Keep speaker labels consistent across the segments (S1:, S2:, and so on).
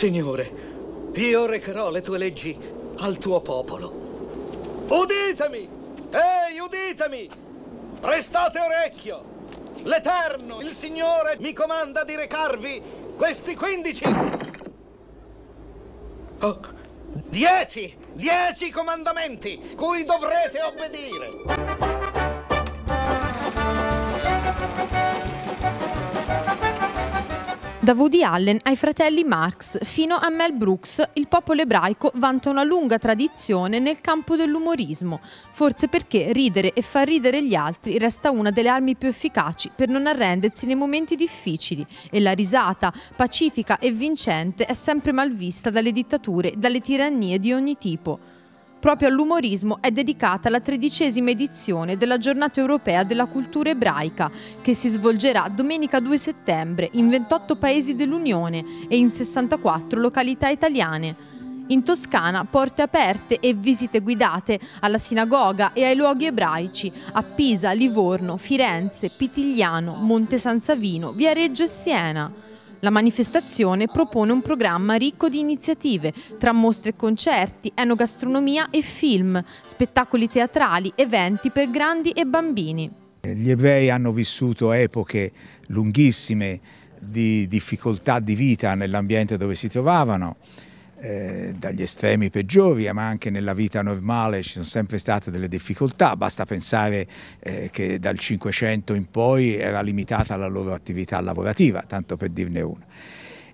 S1: Signore, io recherò le tue leggi al tuo popolo. Uditemi! Ehi, uditemi! Prestate orecchio! L'Eterno, il Signore, mi comanda di recarvi questi quindici... Oh. Dieci! Dieci comandamenti cui dovrete obbedire!
S2: Da Woody Allen ai fratelli Marx fino a Mel Brooks, il popolo ebraico vanta una lunga tradizione nel campo dell'umorismo, forse perché ridere e far ridere gli altri resta una delle armi più efficaci per non arrendersi nei momenti difficili e la risata, pacifica e vincente, è sempre mal vista dalle dittature e dalle tirannie di ogni tipo. Proprio all'umorismo è dedicata la tredicesima edizione della Giornata Europea della Cultura Ebraica, che si svolgerà domenica 2 settembre in 28 paesi dell'Unione e in 64 località italiane. In Toscana porte aperte e visite guidate alla sinagoga e ai luoghi ebraici a Pisa, Livorno, Firenze, Pitigliano, Monte San Savino, Viareggio e Siena. La manifestazione propone un programma ricco di iniziative, tra mostre e concerti, enogastronomia e film, spettacoli teatrali, eventi per grandi e bambini.
S1: Gli ebrei hanno vissuto epoche lunghissime di difficoltà di vita nell'ambiente dove si trovavano, eh, dagli estremi peggiori, ma anche nella vita normale ci sono sempre state delle difficoltà, basta pensare eh, che dal 500 in poi era limitata la loro attività lavorativa, tanto per dirne una.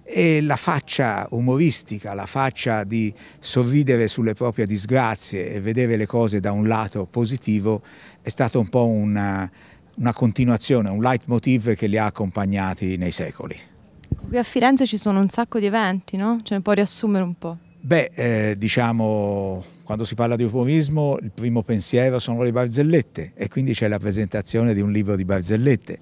S1: E la faccia umoristica, la faccia di sorridere sulle proprie disgrazie e vedere le cose da un lato positivo è stata un po' una, una continuazione, un leitmotiv che li ha accompagnati nei secoli.
S2: Qui a Firenze ci sono un sacco di eventi, no? Ce ne puoi riassumere un po'?
S1: Beh, eh, diciamo, quando si parla di umovismo, il primo pensiero sono le barzellette e quindi c'è la presentazione di un libro di barzellette.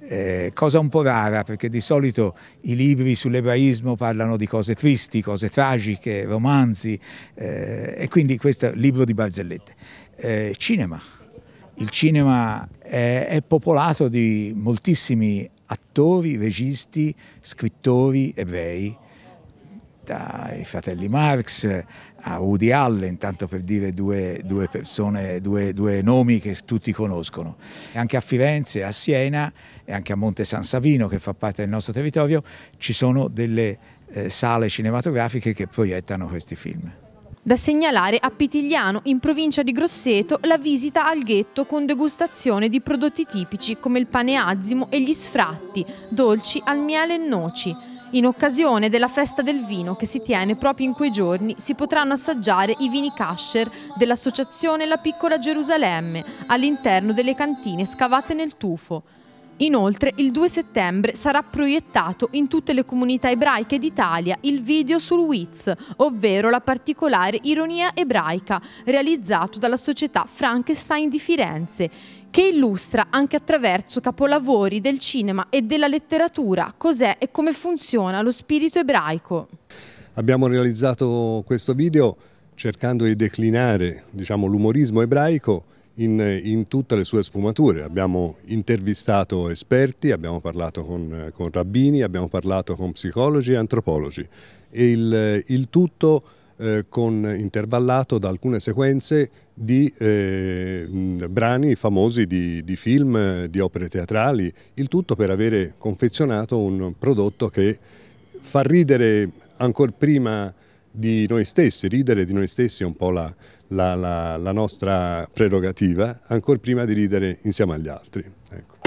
S1: Eh, cosa un po' rara perché di solito i libri sull'ebraismo parlano di cose tristi, cose tragiche, romanzi eh, e quindi questo è libro di barzellette. Eh, cinema. Il cinema è, è popolato di moltissimi attori, registi, scrittori ebrei, dai fratelli Marx a Woody Allen, tanto per dire due, due persone, due, due, nomi che tutti conoscono. Anche a Firenze, a Siena e anche a Monte San Savino, che fa parte del nostro territorio, ci sono delle eh, sale cinematografiche che proiettano questi film.
S2: Da segnalare a Pitigliano, in provincia di Grosseto, la visita al ghetto con degustazione di prodotti tipici come il pane azimo e gli sfratti, dolci al miele e noci. In occasione della festa del vino che si tiene proprio in quei giorni si potranno assaggiare i vini kasher dell'associazione La Piccola Gerusalemme all'interno delle cantine scavate nel tufo. Inoltre, il 2 settembre sarà proiettato in tutte le comunità ebraiche d'Italia il video sul WITS, ovvero la particolare ironia ebraica, realizzato dalla società Frankenstein di Firenze, che illustra anche attraverso capolavori del cinema e della letteratura cos'è e come funziona lo spirito ebraico.
S3: Abbiamo realizzato questo video cercando di declinare diciamo, l'umorismo ebraico in, in, tutte le sue sfumature. Abbiamo intervistato esperti, abbiamo parlato con, con rabbini, abbiamo parlato con psicologi e antropologi. E il, il, tutto eh, con, intervallato da alcune sequenze di eh, brani famosi di, di, film, di opere teatrali, il tutto per avere confezionato un prodotto che fa ridere ancora prima di noi stessi, ridere di noi stessi è un po' la, la, la, la nostra prerogativa ancora prima di ridere insieme agli altri. Ecco.